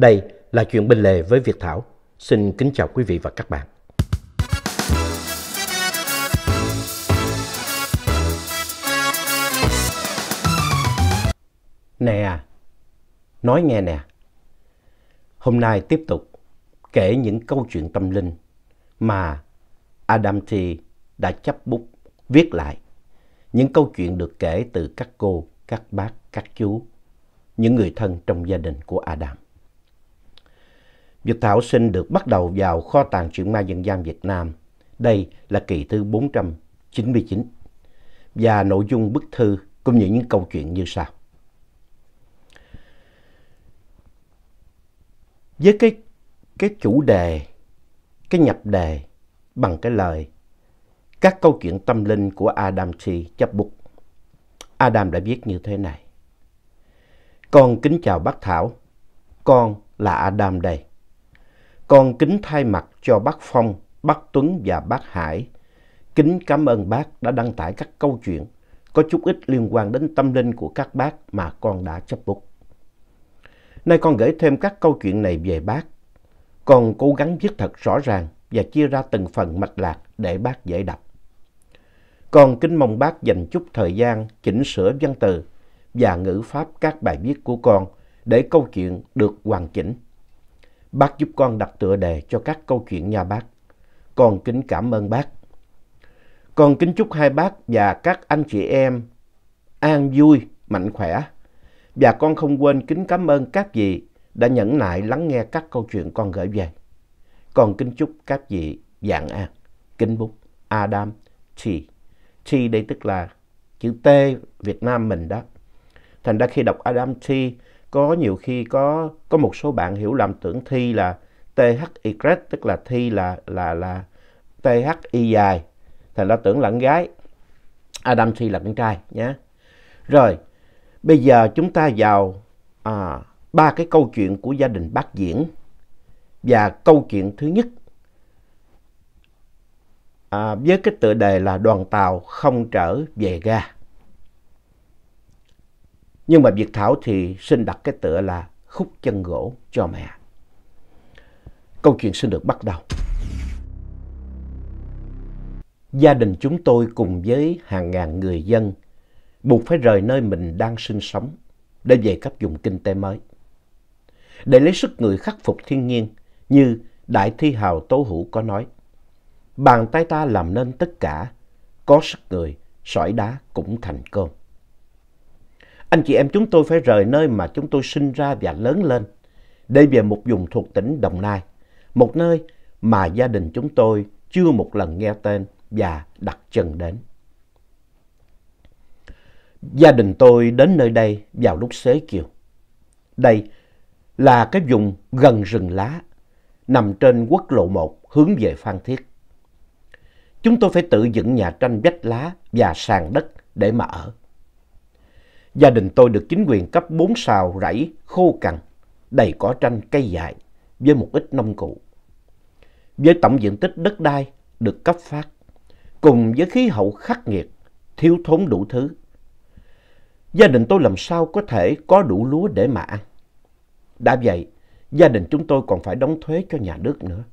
Đây là chuyện bên lề với Việt Thảo. Xin kính chào quý vị và các bạn. Nè, à, nói nghe nè. Hôm nay tiếp tục kể những câu chuyện tâm linh mà Adam T. đã chấp bút viết lại. Những câu chuyện được kể từ các cô, các bác, các chú, những người thân trong gia đình của Adam. Dịch Thảo Sinh được bắt đầu vào kho tàng truyện ma dân gian Việt Nam. Đây là kỳ thứ 499. Và nội dung bức thư cũng như những câu chuyện như sau. Với cái, cái chủ đề, cái nhập đề bằng cái lời Các câu chuyện tâm linh của Adam T. chấp bút. Adam đã viết như thế này. Con kính chào bác Thảo. Con là Adam đây con kính thay mặt cho bác Phong, bác Tuấn và bác Hải. Kính cảm ơn bác đã đăng tải các câu chuyện có chút ít liên quan đến tâm linh của các bác mà con đã chấp bút. Nay con gửi thêm các câu chuyện này về bác. Con cố gắng viết thật rõ ràng và chia ra từng phần mạch lạc để bác dễ đọc. Con kính mong bác dành chút thời gian chỉnh sửa văn từ và ngữ pháp các bài viết của con để câu chuyện được hoàn chỉnh. Bác giúp con đặt tựa đề cho các câu chuyện nha bác. Con kính cảm ơn bác. Con kính chúc hai bác và các anh chị em an vui, mạnh khỏe. Và con không quên kính cảm ơn các vị đã nhẫn nại lắng nghe các câu chuyện con gửi về. Con kính chúc các vị dạng an. Kính bút Adam T. T đây tức là chữ T Việt Nam mình đó. Thành ra khi đọc Adam T có nhiều khi có có một số bạn hiểu lầm tưởng thi là THY e tức là thi là là là THY dài thành ra tưởng là con gái Adam thi là con trai nhé rồi bây giờ chúng ta vào à, ba cái câu chuyện của gia đình bác diễn và câu chuyện thứ nhất à, với cái tựa đề là đoàn tàu không trở về ga nhưng mà Việt Thảo thì xin đặt cái tựa là khúc chân gỗ cho mẹ. Câu chuyện xin được bắt đầu. Gia đình chúng tôi cùng với hàng ngàn người dân buộc phải rời nơi mình đang sinh sống để về các dùng kinh tế mới. Để lấy sức người khắc phục thiên nhiên như Đại Thi Hào Tố Hữu có nói, bàn tay ta làm nên tất cả, có sức người, sỏi đá cũng thành cơm. Anh chị em chúng tôi phải rời nơi mà chúng tôi sinh ra và lớn lên để về một vùng thuộc tỉnh Đồng Nai, một nơi mà gia đình chúng tôi chưa một lần nghe tên và đặt chân đến. Gia đình tôi đến nơi đây vào lúc xế chiều. Đây là cái vùng gần rừng lá, nằm trên quốc lộ 1 hướng về Phan Thiết. Chúng tôi phải tự dựng nhà tranh vách lá và sàn đất để mà ở. Gia đình tôi được chính quyền cấp bốn sào rẫy khô cằn, đầy cỏ tranh cây dại với một ít nông cụ. Với tổng diện tích đất đai được cấp phát, cùng với khí hậu khắc nghiệt, thiếu thốn đủ thứ. Gia đình tôi làm sao có thể có đủ lúa để mà ăn. Đã vậy, gia đình chúng tôi còn phải đóng thuế cho nhà nước nữa.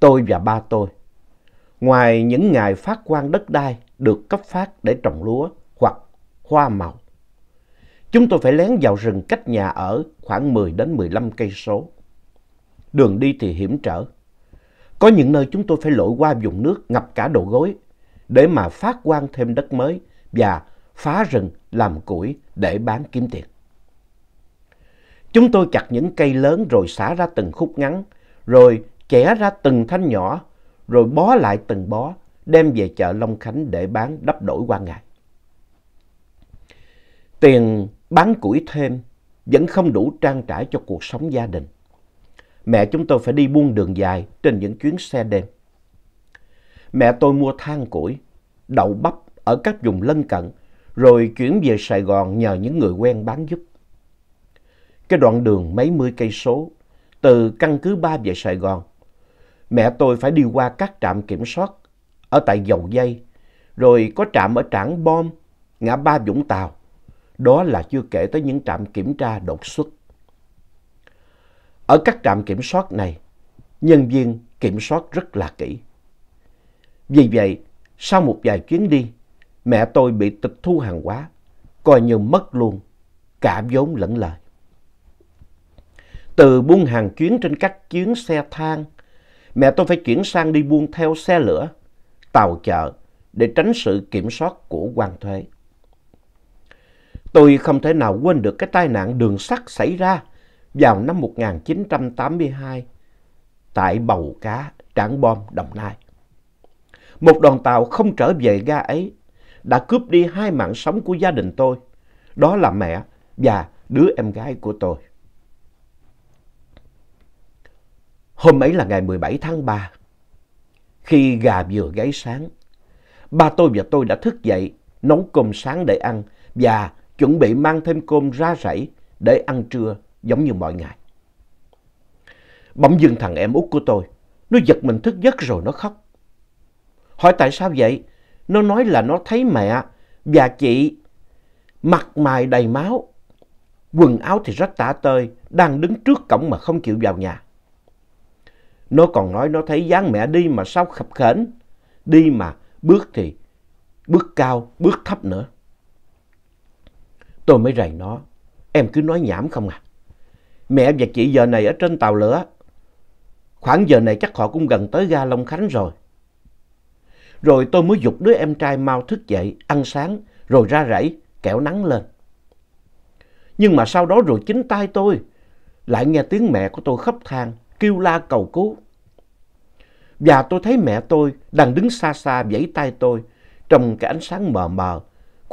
Tôi và ba tôi, ngoài những ngày phát quan đất đai được cấp phát để trồng lúa, hoa màu. Chúng tôi phải lén vào rừng cách nhà ở khoảng 10 đến 15 cây số. Đường đi thì hiểm trở. Có những nơi chúng tôi phải lội qua vùng nước ngập cả đầu gối để mà phát quang thêm đất mới và phá rừng làm củi để bán kiếm tiền. Chúng tôi chặt những cây lớn rồi xả ra từng khúc ngắn, rồi chẻ ra từng thanh nhỏ, rồi bó lại từng bó, đem về chợ Long Khánh để bán đắp đổi qua ngày. Tiền bán củi thêm vẫn không đủ trang trải cho cuộc sống gia đình. Mẹ chúng tôi phải đi buôn đường dài trên những chuyến xe đêm. Mẹ tôi mua than củi, đậu bắp ở các vùng lân cận rồi chuyển về Sài Gòn nhờ những người quen bán giúp. Cái đoạn đường mấy mươi cây số từ căn cứ ba về Sài Gòn, mẹ tôi phải đi qua các trạm kiểm soát ở tại Dầu Dây, rồi có trạm ở Trảng Bom, ngã ba Vũng Tàu đó là chưa kể tới những trạm kiểm tra đột xuất. Ở các trạm kiểm soát này, nhân viên kiểm soát rất là kỹ. Vì vậy, sau một vài chuyến đi, mẹ tôi bị tịch thu hàng hóa, coi như mất luôn, cả vốn lẫn lời. Từ buôn hàng chuyến trên các chuyến xe thang, mẹ tôi phải chuyển sang đi buôn theo xe lửa, tàu chợ để tránh sự kiểm soát của quan thuế. Tôi không thể nào quên được cái tai nạn đường sắt xảy ra vào năm 1982 tại Bầu Cá, Trảng Bom, Đồng Nai. Một đoàn tàu không trở về ga ấy đã cướp đi hai mạng sống của gia đình tôi, đó là mẹ và đứa em gái của tôi. Hôm ấy là ngày 17 tháng 3, khi gà vừa gáy sáng, ba tôi và tôi đã thức dậy nấu cơm sáng để ăn và chuẩn bị mang thêm cơm ra rẫy để ăn trưa giống như mọi ngày. Bỗng dưng thằng em út của tôi, nó giật mình thức giấc rồi nó khóc. Hỏi tại sao vậy? Nó nói là nó thấy mẹ và chị mặt mày đầy máu, quần áo thì rách tả tơi, đang đứng trước cổng mà không chịu vào nhà. Nó còn nói nó thấy dáng mẹ đi mà sao khập khểnh, đi mà bước thì bước cao, bước thấp nữa. Tôi mới rầy nó. Em cứ nói nhảm không à. Mẹ và chị giờ này ở trên tàu lửa. Khoảng giờ này chắc họ cũng gần tới ga Long Khánh rồi. Rồi tôi mới dục đứa em trai mau thức dậy, ăn sáng, rồi ra rẫy, kẻo nắng lên. Nhưng mà sau đó rồi chính tay tôi lại nghe tiếng mẹ của tôi khóc than, kêu la cầu cứu. Và tôi thấy mẹ tôi đang đứng xa xa vẫy tay tôi trong cái ánh sáng mờ mờ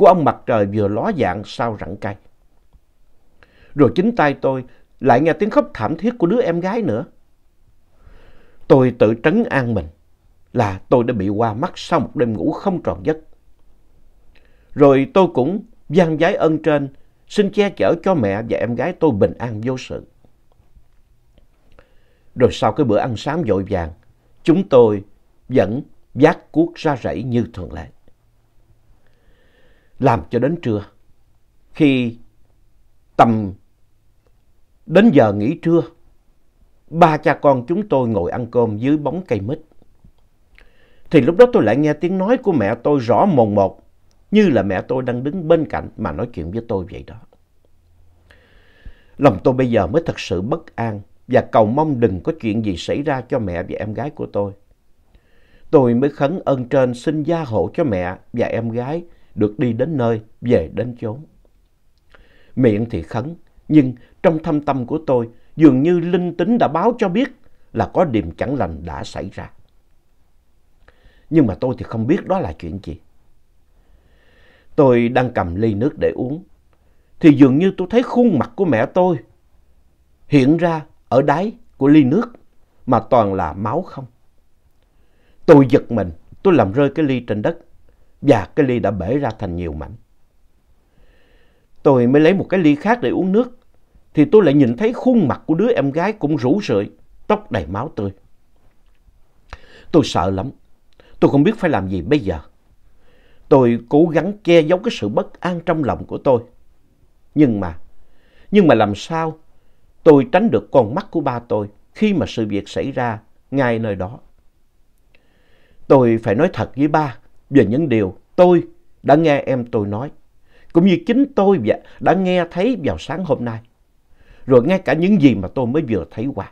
của ông mặt trời vừa ló dạng sau rặng cây. Rồi chính tay tôi lại nghe tiếng khóc thảm thiết của đứa em gái nữa. Tôi tự trấn an mình là tôi đã bị qua mắt sau một đêm ngủ không tròn giấc. Rồi tôi cũng gian giái ân trên, xin che chở cho mẹ và em gái tôi bình an vô sự. Rồi sau cái bữa ăn sáng vội vàng, chúng tôi vẫn vác cuốc ra rẫy như thường lệ làm cho đến trưa. Khi tầm đến giờ nghỉ trưa, ba cha con chúng tôi ngồi ăn cơm dưới bóng cây mít. Thì lúc đó tôi lại nghe tiếng nói của mẹ tôi rõ mồn một, như là mẹ tôi đang đứng bên cạnh mà nói chuyện với tôi vậy đó. Lòng tôi bây giờ mới thật sự bất an và cầu mong đừng có chuyện gì xảy ra cho mẹ và em gái của tôi. Tôi mới khấn ơn trên xin gia hộ cho mẹ và em gái được đi đến nơi, về đến chốn. Miệng thì khấn, nhưng trong thâm tâm của tôi dường như linh tính đã báo cho biết là có điềm chẳng lành đã xảy ra. Nhưng mà tôi thì không biết đó là chuyện gì. Tôi đang cầm ly nước để uống, thì dường như tôi thấy khuôn mặt của mẹ tôi hiện ra ở đáy của ly nước mà toàn là máu không. Tôi giật mình, tôi làm rơi cái ly trên đất và cái ly đã bể ra thành nhiều mảnh. Tôi mới lấy một cái ly khác để uống nước, thì tôi lại nhìn thấy khuôn mặt của đứa em gái cũng rũ rượi, tóc đầy máu tươi. Tôi sợ lắm, tôi không biết phải làm gì bây giờ. Tôi cố gắng che giấu cái sự bất an trong lòng của tôi. Nhưng mà, nhưng mà làm sao tôi tránh được con mắt của ba tôi khi mà sự việc xảy ra ngay nơi đó? Tôi phải nói thật với ba về những điều tôi đã nghe em tôi nói, cũng như chính tôi đã nghe thấy vào sáng hôm nay, rồi ngay cả những gì mà tôi mới vừa thấy qua.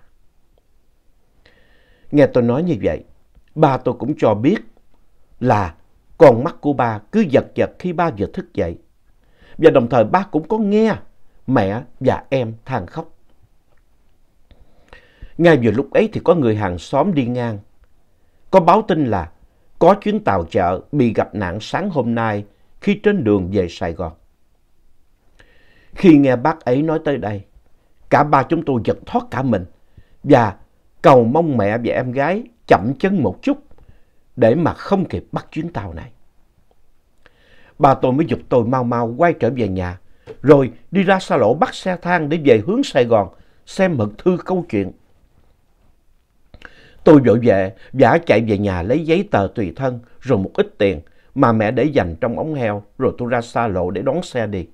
Nghe tôi nói như vậy, ba tôi cũng cho biết là con mắt của ba cứ giật giật khi ba vừa thức dậy. Và đồng thời ba cũng có nghe mẹ và em than khóc. Ngay vừa lúc ấy thì có người hàng xóm đi ngang. Có báo tin là có chuyến tàu chợ bị gặp nạn sáng hôm nay khi trên đường về Sài Gòn. Khi nghe bác ấy nói tới đây, cả ba chúng tôi giật thoát cả mình và cầu mong mẹ và em gái chậm chân một chút để mà không kịp bắt chuyến tàu này. Bà tôi mới giục tôi mau mau quay trở về nhà, rồi đi ra xa lộ bắt xe thang để về hướng Sài Gòn xem mật thư câu chuyện Tôi vội về, giả chạy về nhà lấy giấy tờ tùy thân, rồi một ít tiền mà mẹ để dành trong ống heo, rồi tôi ra xa lộ để đón xe đi.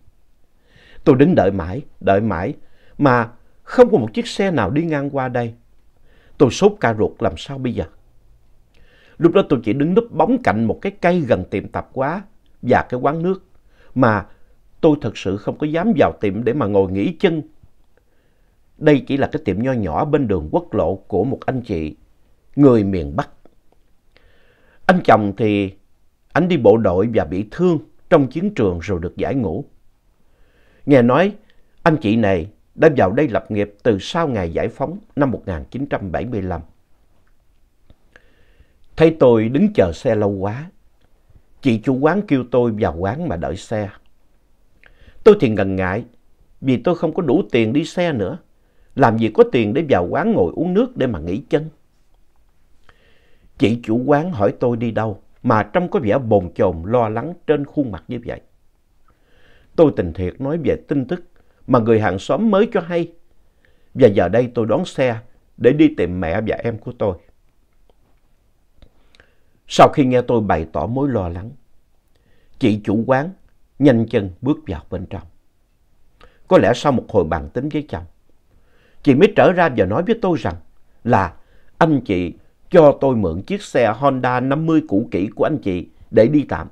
Tôi đứng đợi mãi, đợi mãi, mà không có một chiếc xe nào đi ngang qua đây. Tôi sốt ca ruột làm sao bây giờ? Lúc đó tôi chỉ đứng núp bóng cạnh một cái cây gần tiệm tạp quá và cái quán nước, mà tôi thật sự không có dám vào tiệm để mà ngồi nghỉ chân. Đây chỉ là cái tiệm nho nhỏ bên đường quốc lộ của một anh chị người miền Bắc. Anh chồng thì anh đi bộ đội và bị thương trong chiến trường rồi được giải ngũ. Nghe nói anh chị này đã vào đây lập nghiệp từ sau ngày giải phóng năm 1975. Thấy tôi đứng chờ xe lâu quá, chị chủ quán kêu tôi vào quán mà đợi xe. Tôi thì ngần ngại vì tôi không có đủ tiền đi xe nữa, làm gì có tiền để vào quán ngồi uống nước để mà nghỉ chân. Chị chủ quán hỏi tôi đi đâu mà trông có vẻ bồn chồn lo lắng trên khuôn mặt như vậy. Tôi tình thiệt nói về tin tức mà người hàng xóm mới cho hay. Và giờ đây tôi đón xe để đi tìm mẹ và em của tôi. Sau khi nghe tôi bày tỏ mối lo lắng, chị chủ quán nhanh chân bước vào bên trong. Có lẽ sau một hồi bàn tính với chồng, chị mới trở ra và nói với tôi rằng là anh chị cho tôi mượn chiếc xe Honda 50 cũ kỹ của anh chị để đi tạm.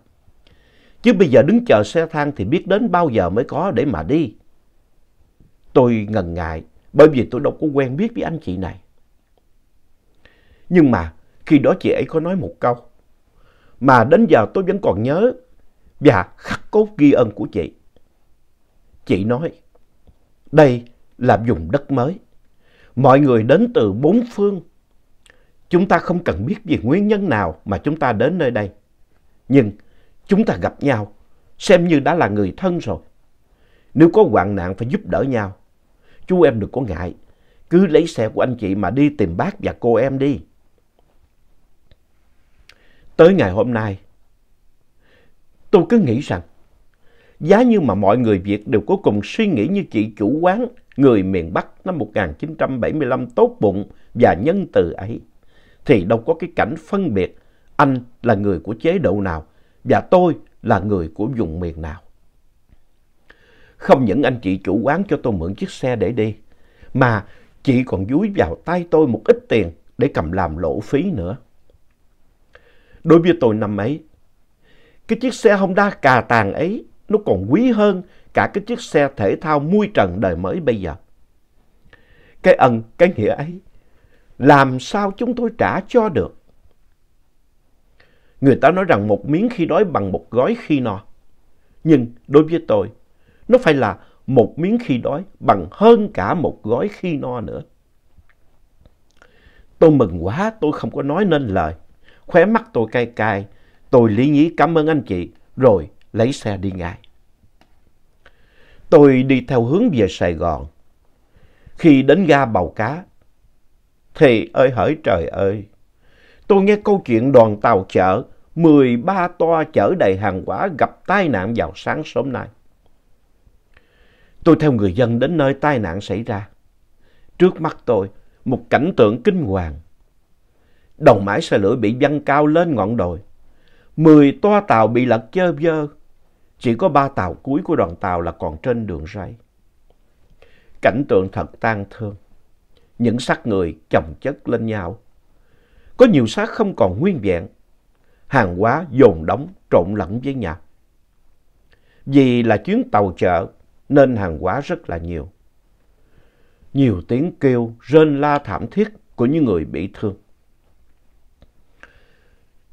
Chứ bây giờ đứng chờ xe thang thì biết đến bao giờ mới có để mà đi. Tôi ngần ngại bởi vì tôi đâu có quen biết với anh chị này. Nhưng mà khi đó chị ấy có nói một câu mà đến giờ tôi vẫn còn nhớ và khắc cốt ghi ơn của chị. Chị nói, đây là vùng đất mới. Mọi người đến từ bốn phương Chúng ta không cần biết về nguyên nhân nào mà chúng ta đến nơi đây. Nhưng chúng ta gặp nhau, xem như đã là người thân rồi. Nếu có hoạn nạn phải giúp đỡ nhau. Chú em đừng có ngại, cứ lấy xe của anh chị mà đi tìm bác và cô em đi. Tới ngày hôm nay, tôi cứ nghĩ rằng, giá như mà mọi người Việt đều có cùng suy nghĩ như chị chủ quán người miền Bắc năm 1975 tốt bụng và nhân từ ấy thì đâu có cái cảnh phân biệt anh là người của chế độ nào và tôi là người của vùng miền nào. Không những anh chị chủ quán cho tôi mượn chiếc xe để đi, mà chị còn dúi vào tay tôi một ít tiền để cầm làm lộ phí nữa. Đối với tôi năm ấy, cái chiếc xe Honda cà tàng ấy nó còn quý hơn cả cái chiếc xe thể thao mui trần đời mới bây giờ. Cái ân, cái nghĩa ấy làm sao chúng tôi trả cho được? Người ta nói rằng một miếng khi đói bằng một gói khi no. Nhưng đối với tôi, nó phải là một miếng khi đói bằng hơn cả một gói khi no nữa. Tôi mừng quá, tôi không có nói nên lời. Khóe mắt tôi cay cay, tôi lý nhí cảm ơn anh chị, rồi lấy xe đi ngay. Tôi đi theo hướng về Sài Gòn. Khi đến ga Bầu Cá, thì ơi hỡi trời ơi! Tôi nghe câu chuyện đoàn tàu chở 13 toa chở đầy hàng hóa gặp tai nạn vào sáng sớm nay. Tôi theo người dân đến nơi tai nạn xảy ra. Trước mắt tôi, một cảnh tượng kinh hoàng. Đầu mãi xe lửa bị văng cao lên ngọn đồi. mười toa tàu bị lật chơ vơ. Chỉ có ba tàu cuối của đoàn tàu là còn trên đường ray. Cảnh tượng thật tang thương những xác người chồng chất lên nhau. Có nhiều xác không còn nguyên vẹn, hàng hóa dồn đóng trộn lẫn với nhau. Vì là chuyến tàu chợ nên hàng hóa rất là nhiều. Nhiều tiếng kêu rên la thảm thiết của những người bị thương.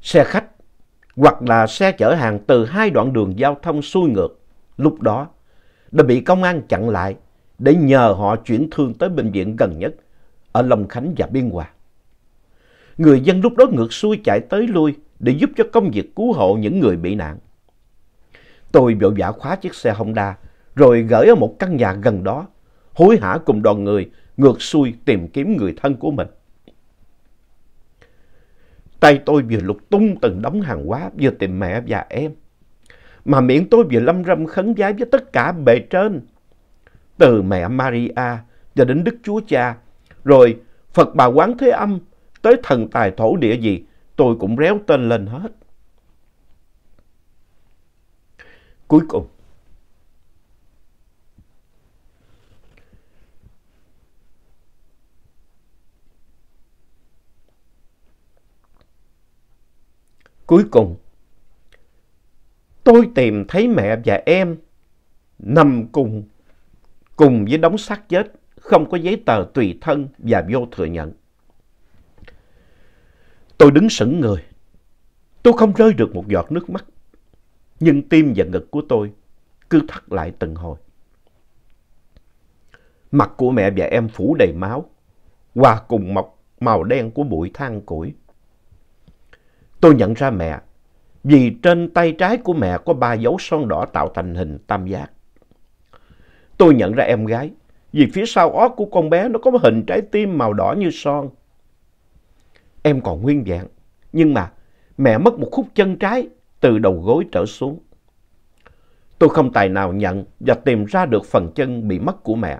Xe khách hoặc là xe chở hàng từ hai đoạn đường giao thông xuôi ngược lúc đó đã bị công an chặn lại để nhờ họ chuyển thương tới bệnh viện gần nhất ở Long Khánh và Biên Hòa. Người dân lúc đó ngược xuôi chạy tới lui để giúp cho công việc cứu hộ những người bị nạn. Tôi vội vã khóa chiếc xe Honda rồi gửi ở một căn nhà gần đó, hối hả cùng đoàn người ngược xuôi tìm kiếm người thân của mình. Tay tôi vừa lục tung từng đống hàng hóa vừa tìm mẹ và em. Mà miệng tôi vừa lâm râm khấn vái với tất cả bề trên. Từ mẹ Maria cho đến Đức Chúa Cha rồi Phật bà Quán Thế Âm tới thần tài thổ địa gì tôi cũng réo tên lên hết. Cuối cùng Cuối cùng, tôi tìm thấy mẹ và em nằm cùng, cùng với đống xác chết không có giấy tờ tùy thân và vô thừa nhận. Tôi đứng sững người. Tôi không rơi được một giọt nước mắt. Nhưng tim và ngực của tôi cứ thắt lại từng hồi. Mặt của mẹ và em phủ đầy máu, hòa cùng mọc màu đen của bụi than củi. Tôi nhận ra mẹ, vì trên tay trái của mẹ có ba dấu son đỏ tạo thành hình tam giác. Tôi nhận ra em gái, vì phía sau óc của con bé nó có hình trái tim màu đỏ như son. Em còn nguyên vẹn, nhưng mà mẹ mất một khúc chân trái từ đầu gối trở xuống. Tôi không tài nào nhận và tìm ra được phần chân bị mất của mẹ.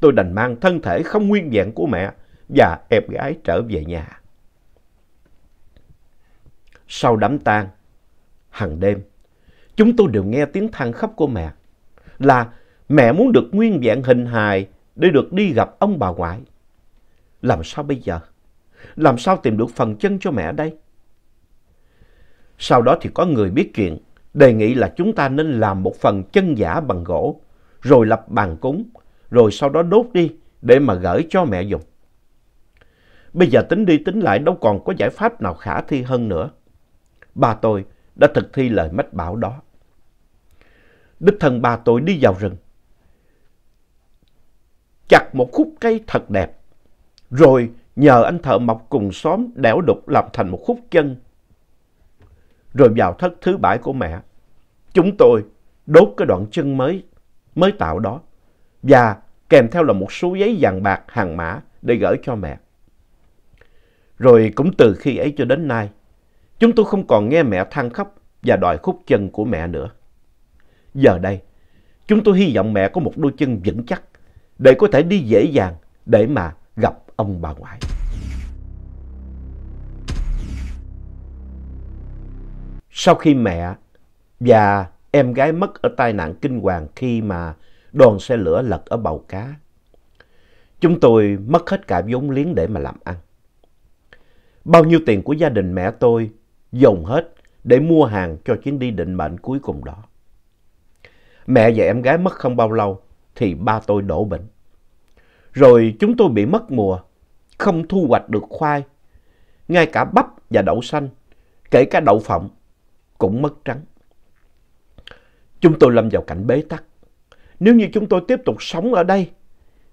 Tôi đành mang thân thể không nguyên vẹn của mẹ và em gái trở về nhà. Sau đám tang, hàng đêm, chúng tôi đều nghe tiếng than khóc của mẹ là Mẹ muốn được nguyên vẹn hình hài để được đi gặp ông bà ngoại. Làm sao bây giờ? Làm sao tìm được phần chân cho mẹ đây? Sau đó thì có người biết chuyện, đề nghị là chúng ta nên làm một phần chân giả bằng gỗ, rồi lập bàn cúng, rồi sau đó đốt đi để mà gửi cho mẹ dùng. Bây giờ tính đi tính lại đâu còn có giải pháp nào khả thi hơn nữa. Ba tôi đã thực thi lời mách bảo đó. Đức thần ba tôi đi vào rừng, chặt một khúc cây thật đẹp, rồi nhờ anh thợ mộc cùng xóm đẽo đục làm thành một khúc chân. Rồi vào thất thứ bảy của mẹ, chúng tôi đốt cái đoạn chân mới, mới tạo đó, và kèm theo là một số giấy vàng bạc hàng mã để gửi cho mẹ. Rồi cũng từ khi ấy cho đến nay, chúng tôi không còn nghe mẹ than khóc và đòi khúc chân của mẹ nữa. Giờ đây, chúng tôi hy vọng mẹ có một đôi chân vững chắc để có thể đi dễ dàng để mà gặp ông bà ngoại. Sau khi mẹ và em gái mất ở tai nạn kinh hoàng khi mà đoàn xe lửa lật ở bầu cá, chúng tôi mất hết cả vốn liếng để mà làm ăn. Bao nhiêu tiền của gia đình mẹ tôi dồn hết để mua hàng cho chuyến đi định mệnh cuối cùng đó. Mẹ và em gái mất không bao lâu thì ba tôi đổ bệnh. Rồi chúng tôi bị mất mùa, không thu hoạch được khoai. Ngay cả bắp và đậu xanh, kể cả đậu phộng, cũng mất trắng. Chúng tôi lâm vào cảnh bế tắc. Nếu như chúng tôi tiếp tục sống ở đây,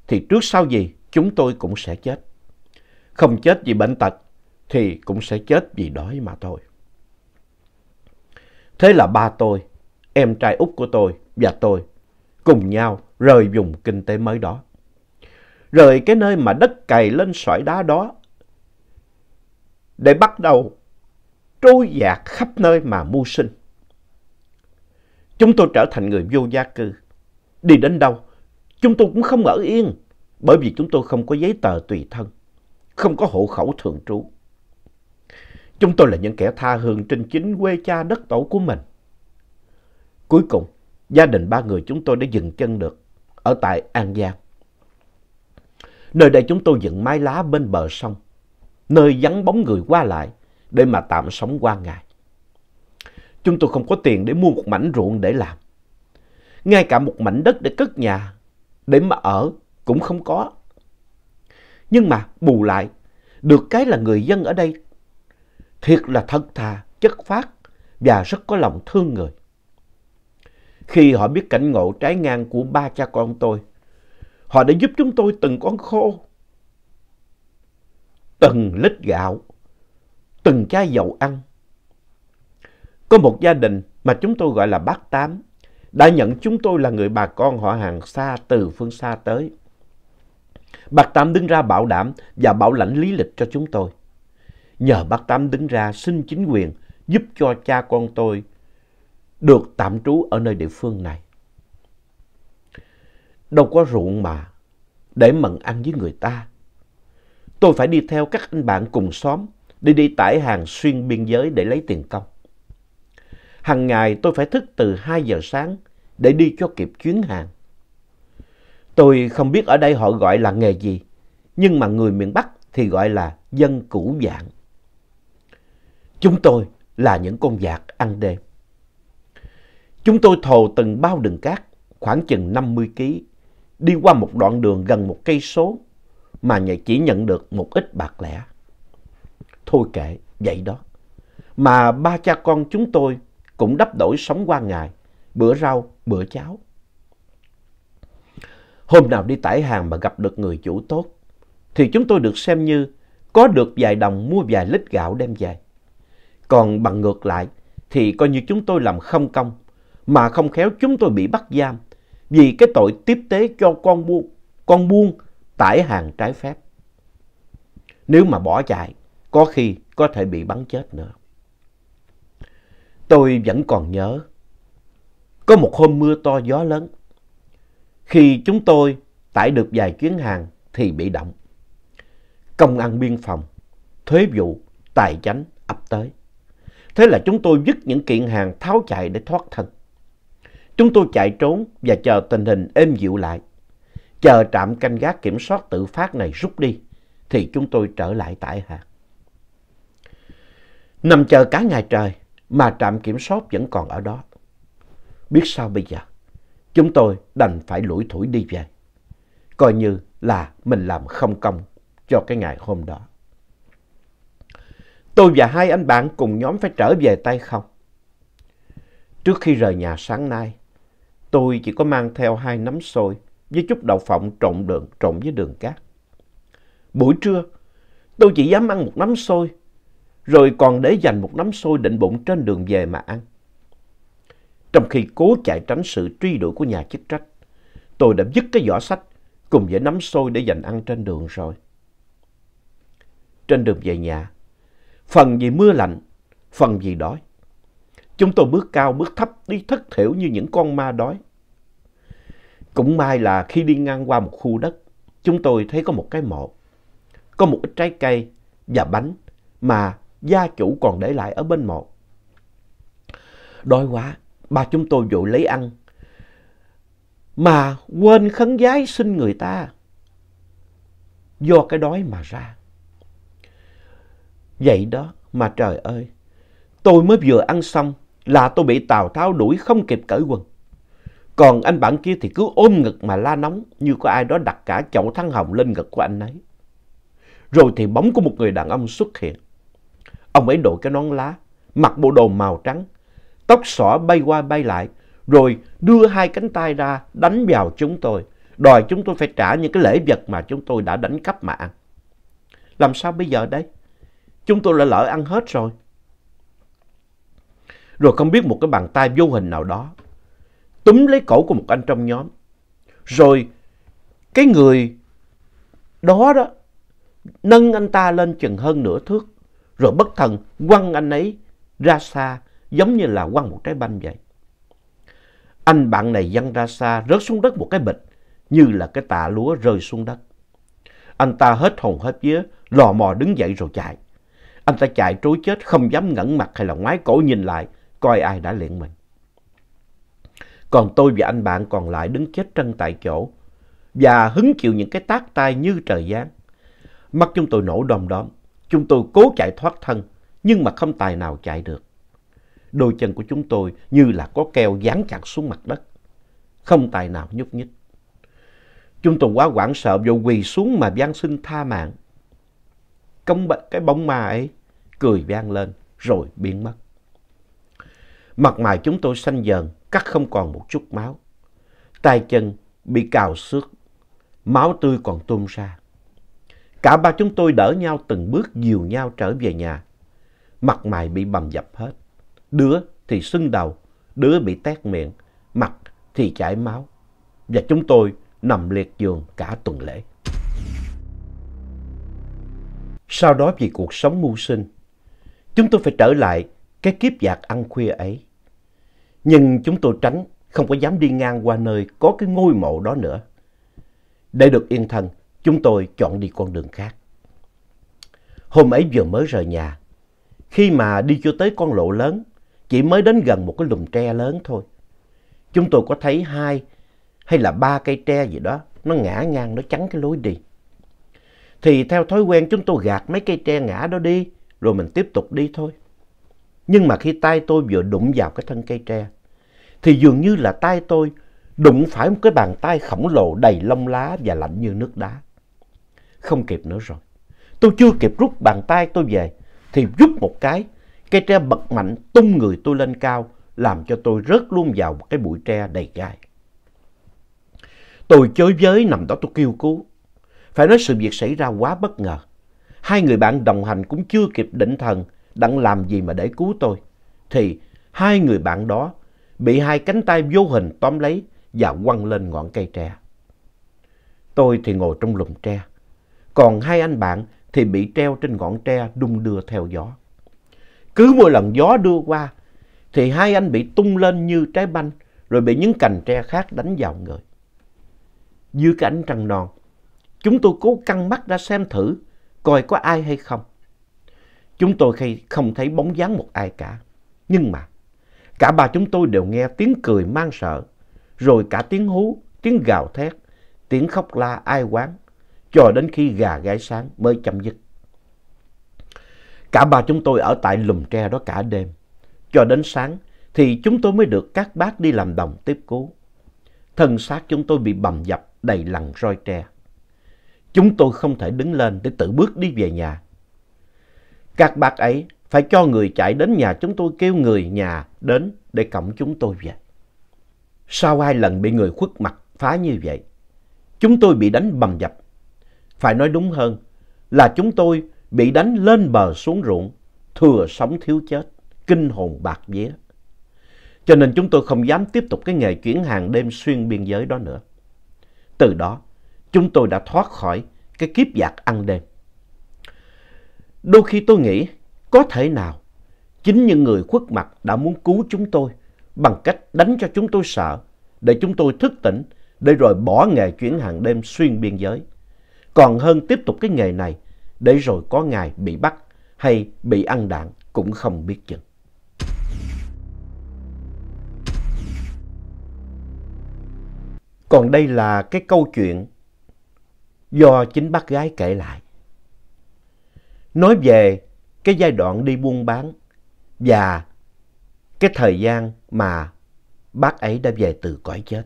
thì trước sau gì chúng tôi cũng sẽ chết. Không chết vì bệnh tật, thì cũng sẽ chết vì đói mà thôi. Thế là ba tôi, em trai út của tôi và tôi cùng nhau rời vùng kinh tế mới đó rời cái nơi mà đất cày lên sỏi đá đó để bắt đầu trôi dạt khắp nơi mà mưu sinh. Chúng tôi trở thành người vô gia cư. Đi đến đâu, chúng tôi cũng không ở yên bởi vì chúng tôi không có giấy tờ tùy thân, không có hộ khẩu thường trú. Chúng tôi là những kẻ tha hương trên chính quê cha đất tổ của mình. Cuối cùng, gia đình ba người chúng tôi đã dừng chân được ở tại An Giang. Nơi đây chúng tôi dựng mái lá bên bờ sông, nơi vắng bóng người qua lại để mà tạm sống qua ngày. Chúng tôi không có tiền để mua một mảnh ruộng để làm. Ngay cả một mảnh đất để cất nhà, để mà ở cũng không có. Nhưng mà bù lại, được cái là người dân ở đây thiệt là thật thà, chất phát và rất có lòng thương người. Khi họ biết cảnh ngộ trái ngang của ba cha con tôi, Họ đã giúp chúng tôi từng con khô, từng lít gạo, từng chai dầu ăn. Có một gia đình mà chúng tôi gọi là bác Tám đã nhận chúng tôi là người bà con họ hàng xa từ phương xa tới. Bác Tám đứng ra bảo đảm và bảo lãnh lý lịch cho chúng tôi. Nhờ bác Tám đứng ra xin chính quyền giúp cho cha con tôi được tạm trú ở nơi địa phương này đâu có ruộng mà, để mận ăn với người ta. Tôi phải đi theo các anh bạn cùng xóm để đi tải hàng xuyên biên giới để lấy tiền công. Hằng ngày tôi phải thức từ 2 giờ sáng để đi cho kịp chuyến hàng. Tôi không biết ở đây họ gọi là nghề gì, nhưng mà người miền Bắc thì gọi là dân cũ dạng. Chúng tôi là những con vạc ăn đêm. Chúng tôi thồ từng bao đường cát khoảng chừng 50 kg đi qua một đoạn đường gần một cây số mà nhà chỉ nhận được một ít bạc lẻ. Thôi kệ, vậy đó. Mà ba cha con chúng tôi cũng đắp đổi sống qua ngày, bữa rau, bữa cháo. Hôm nào đi tải hàng mà gặp được người chủ tốt, thì chúng tôi được xem như có được vài đồng mua vài lít gạo đem về. Còn bằng ngược lại, thì coi như chúng tôi làm không công, mà không khéo chúng tôi bị bắt giam vì cái tội tiếp tế cho con buôn, con buôn tải hàng trái phép. Nếu mà bỏ chạy, có khi có thể bị bắn chết nữa. Tôi vẫn còn nhớ, có một hôm mưa to gió lớn. Khi chúng tôi tải được vài chuyến hàng thì bị động. Công an biên phòng, thuế vụ, tài chánh ập tới. Thế là chúng tôi dứt những kiện hàng tháo chạy để thoát thân. Chúng tôi chạy trốn và chờ tình hình êm dịu lại. Chờ trạm canh gác kiểm soát tự phát này rút đi, thì chúng tôi trở lại tại hạt. Nằm chờ cả ngày trời mà trạm kiểm soát vẫn còn ở đó. Biết sao bây giờ, chúng tôi đành phải lủi thủi đi về. Coi như là mình làm không công cho cái ngày hôm đó. Tôi và hai anh bạn cùng nhóm phải trở về tay không. Trước khi rời nhà sáng nay, Tôi chỉ có mang theo hai nắm xôi với chút đậu phộng trộn đường trộn với đường cát. Buổi trưa, tôi chỉ dám ăn một nắm xôi, rồi còn để dành một nắm xôi định bụng trên đường về mà ăn. Trong khi cố chạy tránh sự truy đuổi của nhà chức trách, tôi đã vứt cái giỏ sách cùng với nắm xôi để dành ăn trên đường rồi. Trên đường về nhà, phần vì mưa lạnh, phần vì đói. Chúng tôi bước cao, bước thấp, đi thất thểu như những con ma đói. Cũng may là khi đi ngang qua một khu đất, chúng tôi thấy có một cái mộ. Có một ít trái cây và bánh mà gia chủ còn để lại ở bên mộ. Đói quá, ba chúng tôi vội lấy ăn. Mà quên khấn giái xin người ta. Do cái đói mà ra. Vậy đó mà trời ơi, tôi mới vừa ăn xong là tôi bị Tào Tháo đuổi không kịp cởi quần. Còn anh bạn kia thì cứ ôm ngực mà la nóng như có ai đó đặt cả chậu thăng hồng lên ngực của anh ấy. Rồi thì bóng của một người đàn ông xuất hiện. Ông ấy đội cái nón lá, mặc bộ đồ màu trắng, tóc xõa bay qua bay lại, rồi đưa hai cánh tay ra đánh vào chúng tôi, đòi chúng tôi phải trả những cái lễ vật mà chúng tôi đã đánh cắp mà ăn. Làm sao bây giờ đây? Chúng tôi đã lỡ ăn hết rồi. Rồi không biết một cái bàn tay vô hình nào đó túm lấy cổ của một anh trong nhóm. Rồi cái người đó đó nâng anh ta lên chừng hơn nửa thước. Rồi bất thần quăng anh ấy ra xa giống như là quăng một trái banh vậy. Anh bạn này văng ra xa rớt xuống đất một cái bịch như là cái tạ lúa rơi xuống đất. Anh ta hết hồn hết vía, lò mò đứng dậy rồi chạy. Anh ta chạy trối chết, không dám ngẩng mặt hay là ngoái cổ nhìn lại, coi ai đã luyện mình. Còn tôi và anh bạn còn lại đứng chết trân tại chỗ và hứng chịu những cái tác tai như trời giáng. Mắt chúng tôi nổ đom đóm, chúng tôi cố chạy thoát thân nhưng mà không tài nào chạy được. Đôi chân của chúng tôi như là có keo dán chặt xuống mặt đất, không tài nào nhúc nhích. Chúng tôi quá hoảng sợ vô quỳ xuống mà van sinh tha mạng. Công bệnh cái bóng ma ấy cười vang lên rồi biến mất. Mặt mày chúng tôi xanh dần, cắt không còn một chút máu. Tay chân bị cào xước, máu tươi còn tuôn ra. Cả ba chúng tôi đỡ nhau từng bước dìu nhau trở về nhà. Mặt mày bị bầm dập hết. Đứa thì sưng đầu, đứa bị tét miệng, mặt thì chảy máu. Và chúng tôi nằm liệt giường cả tuần lễ. Sau đó vì cuộc sống mưu sinh, chúng tôi phải trở lại cái kiếp giặc ăn khuya ấy. Nhưng chúng tôi tránh, không có dám đi ngang qua nơi có cái ngôi mộ đó nữa. Để được yên thân, chúng tôi chọn đi con đường khác. Hôm ấy vừa mới rời nhà, khi mà đi chưa tới con lộ lớn, chỉ mới đến gần một cái lùm tre lớn thôi. Chúng tôi có thấy hai hay là ba cây tre gì đó, nó ngã ngang, nó chắn cái lối đi. Thì theo thói quen chúng tôi gạt mấy cây tre ngã đó đi, rồi mình tiếp tục đi thôi. Nhưng mà khi tay tôi vừa đụng vào cái thân cây tre, thì dường như là tay tôi đụng phải một cái bàn tay khổng lồ đầy lông lá và lạnh như nước đá. Không kịp nữa rồi. Tôi chưa kịp rút bàn tay tôi về, thì rút một cái, cây tre bật mạnh tung người tôi lên cao, làm cho tôi rớt luôn vào một cái bụi tre đầy gai. Tôi chới giới nằm đó tôi kêu cứu. Phải nói sự việc xảy ra quá bất ngờ. Hai người bạn đồng hành cũng chưa kịp định thần đang làm gì mà để cứu tôi. Thì hai người bạn đó bị hai cánh tay vô hình tóm lấy và quăng lên ngọn cây tre. Tôi thì ngồi trong lùm tre, còn hai anh bạn thì bị treo trên ngọn tre đung đưa theo gió. Cứ mỗi lần gió đưa qua thì hai anh bị tung lên như trái banh rồi bị những cành tre khác đánh vào người. Dưới cái ánh trăng non, chúng tôi cố căng mắt ra xem thử coi có ai hay không. Chúng tôi không thấy bóng dáng một ai cả. Nhưng mà, cả ba chúng tôi đều nghe tiếng cười mang sợ, rồi cả tiếng hú, tiếng gào thét, tiếng khóc la ai quán, cho đến khi gà gáy sáng mới chấm dứt. Cả ba chúng tôi ở tại lùm tre đó cả đêm. Cho đến sáng thì chúng tôi mới được các bác đi làm đồng tiếp cứu. Thân xác chúng tôi bị bầm dập đầy lằn roi tre. Chúng tôi không thể đứng lên để tự bước đi về nhà các bác ấy phải cho người chạy đến nhà chúng tôi kêu người nhà đến để cổng chúng tôi về. Sau hai lần bị người khuất mặt phá như vậy, chúng tôi bị đánh bầm dập. Phải nói đúng hơn là chúng tôi bị đánh lên bờ xuống ruộng, thừa sống thiếu chết, kinh hồn bạc vía. Cho nên chúng tôi không dám tiếp tục cái nghề chuyển hàng đêm xuyên biên giới đó nữa. Từ đó, chúng tôi đã thoát khỏi cái kiếp giặc ăn đêm. Đôi khi tôi nghĩ có thể nào chính những người khuất mặt đã muốn cứu chúng tôi bằng cách đánh cho chúng tôi sợ để chúng tôi thức tỉnh để rồi bỏ nghề chuyển hàng đêm xuyên biên giới. Còn hơn tiếp tục cái nghề này để rồi có ngày bị bắt hay bị ăn đạn cũng không biết chừng. Còn đây là cái câu chuyện do chính bác gái kể lại nói về cái giai đoạn đi buôn bán và cái thời gian mà bác ấy đã về từ cõi chết.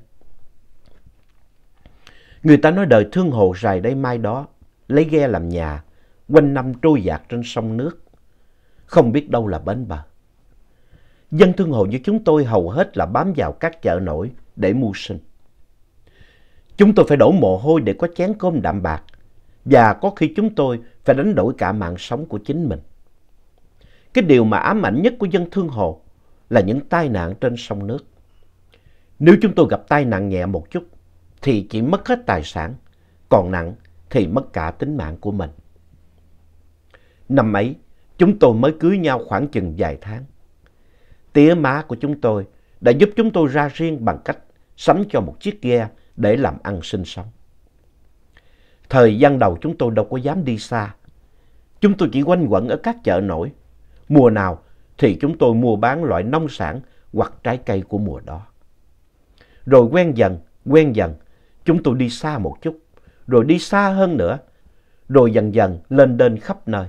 Người ta nói đời thương hồ rài đây mai đó, lấy ghe làm nhà, quanh năm trôi dạt trên sông nước, không biết đâu là bến bờ. Dân thương hồ như chúng tôi hầu hết là bám vào các chợ nổi để mưu sinh. Chúng tôi phải đổ mồ hôi để có chén cơm đạm bạc, và có khi chúng tôi phải đánh đổi cả mạng sống của chính mình. Cái điều mà ám ảnh nhất của dân Thương Hồ là những tai nạn trên sông nước. Nếu chúng tôi gặp tai nạn nhẹ một chút thì chỉ mất hết tài sản, còn nặng thì mất cả tính mạng của mình. Năm ấy, chúng tôi mới cưới nhau khoảng chừng vài tháng. Tía má của chúng tôi đã giúp chúng tôi ra riêng bằng cách sắm cho một chiếc ghe để làm ăn sinh sống. Thời gian đầu chúng tôi đâu có dám đi xa. Chúng tôi chỉ quanh quẩn ở các chợ nổi. Mùa nào thì chúng tôi mua bán loại nông sản hoặc trái cây của mùa đó. Rồi quen dần, quen dần, chúng tôi đi xa một chút, rồi đi xa hơn nữa, rồi dần dần lên đên khắp nơi.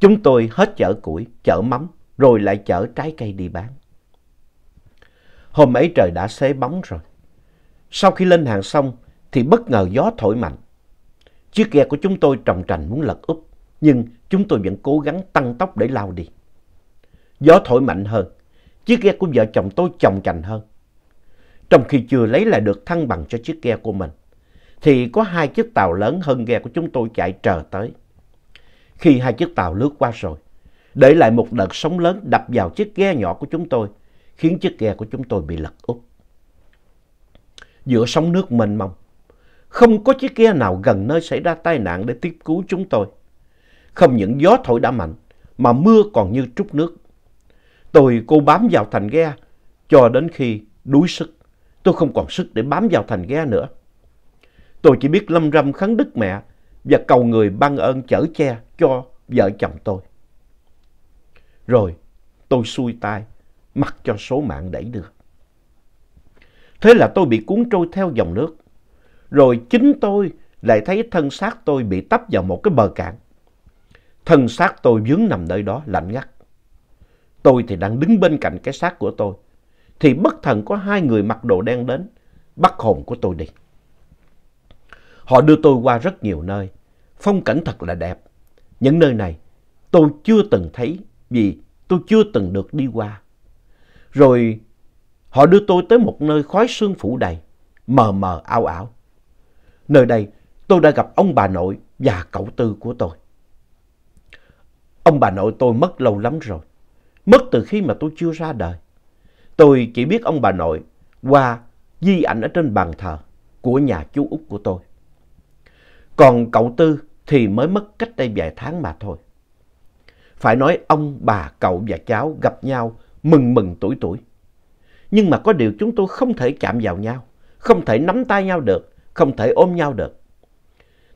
Chúng tôi hết chợ củi, chợ mắm, rồi lại chợ trái cây đi bán. Hôm ấy trời đã xế bóng rồi. Sau khi lên hàng xong thì bất ngờ gió thổi mạnh. Chiếc ghe của chúng tôi trồng trành muốn lật úp, nhưng chúng tôi vẫn cố gắng tăng tốc để lao đi. Gió thổi mạnh hơn, chiếc ghe của vợ chồng tôi trồng trành hơn. Trong khi chưa lấy lại được thăng bằng cho chiếc ghe của mình, thì có hai chiếc tàu lớn hơn ghe của chúng tôi chạy trờ tới. Khi hai chiếc tàu lướt qua rồi, để lại một đợt sóng lớn đập vào chiếc ghe nhỏ của chúng tôi, khiến chiếc ghe của chúng tôi bị lật úp. Giữa sóng nước mênh mông, không có chiếc ghe nào gần nơi xảy ra tai nạn để tiếp cứu chúng tôi. Không những gió thổi đã mạnh, mà mưa còn như trút nước. Tôi cố bám vào thành ghe cho đến khi đuối sức. Tôi không còn sức để bám vào thành ghe nữa. Tôi chỉ biết lâm râm khấn đức mẹ và cầu người ban ơn chở che cho vợ chồng tôi. Rồi tôi xuôi tay mặc cho số mạng đẩy đưa. Thế là tôi bị cuốn trôi theo dòng nước rồi chính tôi lại thấy thân xác tôi bị tấp vào một cái bờ cạn. Thân xác tôi vướng nằm nơi đó lạnh ngắt. Tôi thì đang đứng bên cạnh cái xác của tôi, thì bất thần có hai người mặc đồ đen đến, bắt hồn của tôi đi. Họ đưa tôi qua rất nhiều nơi, phong cảnh thật là đẹp. Những nơi này tôi chưa từng thấy vì tôi chưa từng được đi qua. Rồi họ đưa tôi tới một nơi khói sương phủ đầy, mờ mờ ảo ảo. Nơi đây tôi đã gặp ông bà nội và cậu tư của tôi. Ông bà nội tôi mất lâu lắm rồi. Mất từ khi mà tôi chưa ra đời. Tôi chỉ biết ông bà nội qua di ảnh ở trên bàn thờ của nhà chú Út của tôi. Còn cậu Tư thì mới mất cách đây vài tháng mà thôi. Phải nói ông, bà, cậu và cháu gặp nhau mừng mừng tuổi tuổi. Nhưng mà có điều chúng tôi không thể chạm vào nhau, không thể nắm tay nhau được không thể ôm nhau được.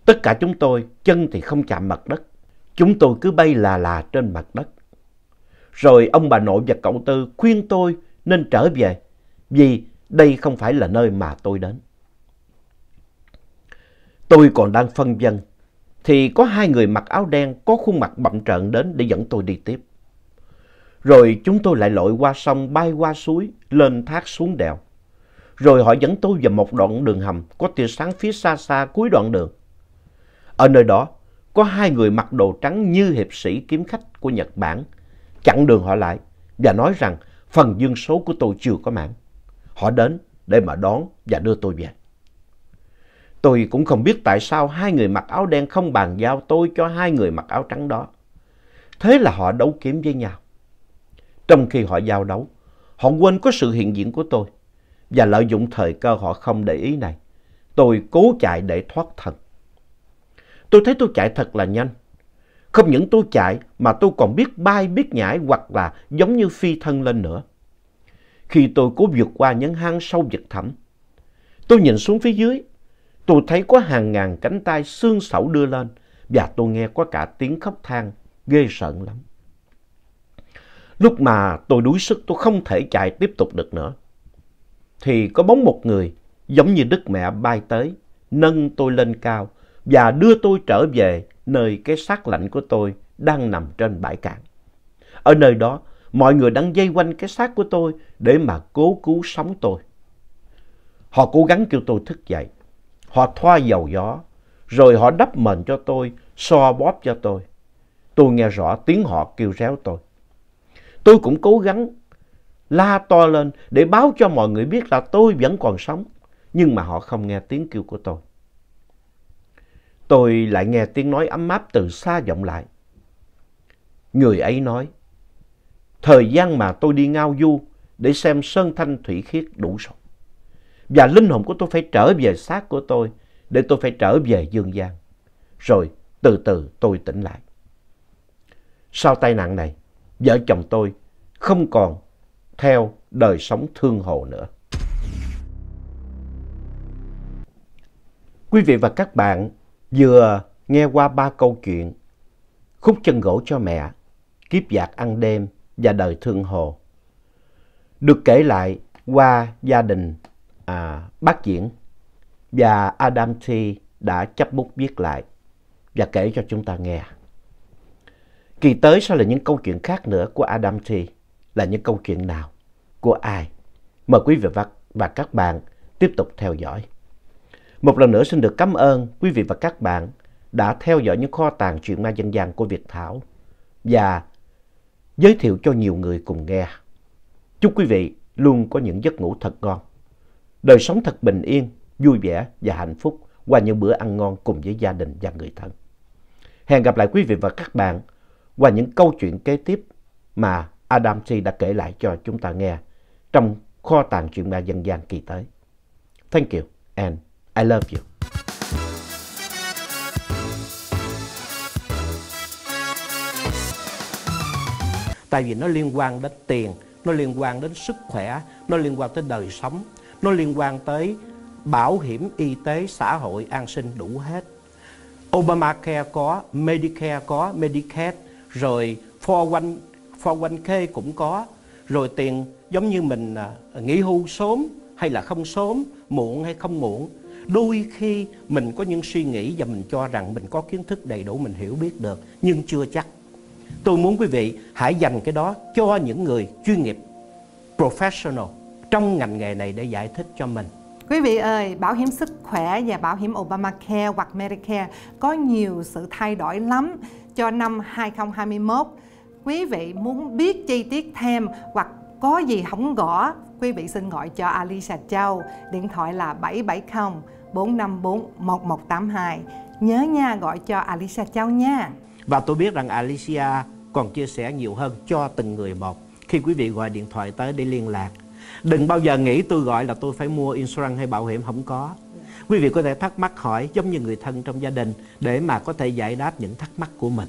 Tất cả chúng tôi, chân thì không chạm mặt đất. Chúng tôi cứ bay là là trên mặt đất. Rồi ông bà nội và cậu Tư khuyên tôi nên trở về vì đây không phải là nơi mà tôi đến. Tôi còn đang phân vân thì có hai người mặc áo đen có khuôn mặt bậm trợn đến để dẫn tôi đi tiếp. Rồi chúng tôi lại lội qua sông bay qua suối, lên thác xuống đèo rồi họ dẫn tôi vào một đoạn đường hầm có tia sáng phía xa xa cuối đoạn đường. Ở nơi đó, có hai người mặc đồ trắng như hiệp sĩ kiếm khách của Nhật Bản chặn đường họ lại và nói rằng phần dương số của tôi chưa có mãn. Họ đến để mà đón và đưa tôi về. Tôi cũng không biết tại sao hai người mặc áo đen không bàn giao tôi cho hai người mặc áo trắng đó. Thế là họ đấu kiếm với nhau. Trong khi họ giao đấu, họ quên có sự hiện diện của tôi và lợi dụng thời cơ họ không để ý này. Tôi cố chạy để thoát thân. Tôi thấy tôi chạy thật là nhanh. Không những tôi chạy mà tôi còn biết bay, biết nhảy hoặc là giống như phi thân lên nữa. Khi tôi cố vượt qua những hang sâu vực thẳm, tôi nhìn xuống phía dưới. Tôi thấy có hàng ngàn cánh tay xương sẩu đưa lên và tôi nghe có cả tiếng khóc than ghê sợ lắm. Lúc mà tôi đuối sức tôi không thể chạy tiếp tục được nữa thì có bóng một người giống như Đức Mẹ bay tới, nâng tôi lên cao và đưa tôi trở về nơi cái xác lạnh của tôi đang nằm trên bãi cạn. Ở nơi đó, mọi người đang dây quanh cái xác của tôi để mà cố cứu sống tôi. Họ cố gắng kêu tôi thức dậy. Họ thoa dầu gió, rồi họ đắp mền cho tôi, so bóp cho tôi. Tôi nghe rõ tiếng họ kêu réo tôi. Tôi cũng cố gắng la to lên để báo cho mọi người biết là tôi vẫn còn sống. Nhưng mà họ không nghe tiếng kêu của tôi. Tôi lại nghe tiếng nói ấm áp từ xa vọng lại. Người ấy nói, thời gian mà tôi đi ngao du để xem sơn thanh thủy khiết đủ rồi. Và linh hồn của tôi phải trở về xác của tôi để tôi phải trở về dương gian. Rồi từ từ tôi tỉnh lại. Sau tai nạn này, vợ chồng tôi không còn theo đời sống thương hồ nữa. Quý vị và các bạn vừa nghe qua ba câu chuyện Khúc chân gỗ cho mẹ, Kiếp giặc ăn đêm và Đời thương hồ. Được kể lại qua gia đình à, bác diễn và Adam T đã chấp bút viết lại và kể cho chúng ta nghe. Kỳ tới sẽ là những câu chuyện khác nữa của Adam T là những câu chuyện nào, của ai. Mời quý vị và các bạn tiếp tục theo dõi. Một lần nữa xin được cảm ơn quý vị và các bạn đã theo dõi những kho tàng truyện ma dân gian của Việt Thảo và giới thiệu cho nhiều người cùng nghe. Chúc quý vị luôn có những giấc ngủ thật ngon, đời sống thật bình yên, vui vẻ và hạnh phúc qua những bữa ăn ngon cùng với gia đình và người thân. Hẹn gặp lại quý vị và các bạn qua những câu chuyện kế tiếp mà Adam C. đã kể lại cho chúng ta nghe trong kho tàng truyền ma dân gian kỳ tới. Thank you and I love you. Tại vì nó liên quan đến tiền, nó liên quan đến sức khỏe, nó liên quan tới đời sống, nó liên quan tới bảo hiểm y tế, xã hội, an sinh đủ hết. Obamacare có, Medicare có, Medicaid, rồi 401 401k cũng có rồi tiền giống như mình à, nghỉ hưu sớm hay là không sớm muộn hay không muộn đôi khi mình có những suy nghĩ và mình cho rằng mình có kiến thức đầy đủ mình hiểu biết được nhưng chưa chắc tôi muốn quý vị hãy dành cái đó cho những người chuyên nghiệp professional trong ngành nghề này để giải thích cho mình Quý vị ơi, bảo hiểm sức khỏe và bảo hiểm Obamacare hoặc Medicare có nhiều sự thay đổi lắm cho năm 2021 quý vị muốn biết chi tiết thêm hoặc có gì không gõ, quý vị xin gọi cho Alicia Châu, điện thoại là 770 454 1182. Nhớ nha, gọi cho Alicia Châu nha. Và tôi biết rằng Alicia còn chia sẻ nhiều hơn cho từng người một khi quý vị gọi điện thoại tới để liên lạc. Đừng bao giờ nghĩ tôi gọi là tôi phải mua insurance hay bảo hiểm không có. Quý vị có thể thắc mắc hỏi giống như người thân trong gia đình để mà có thể giải đáp những thắc mắc của mình.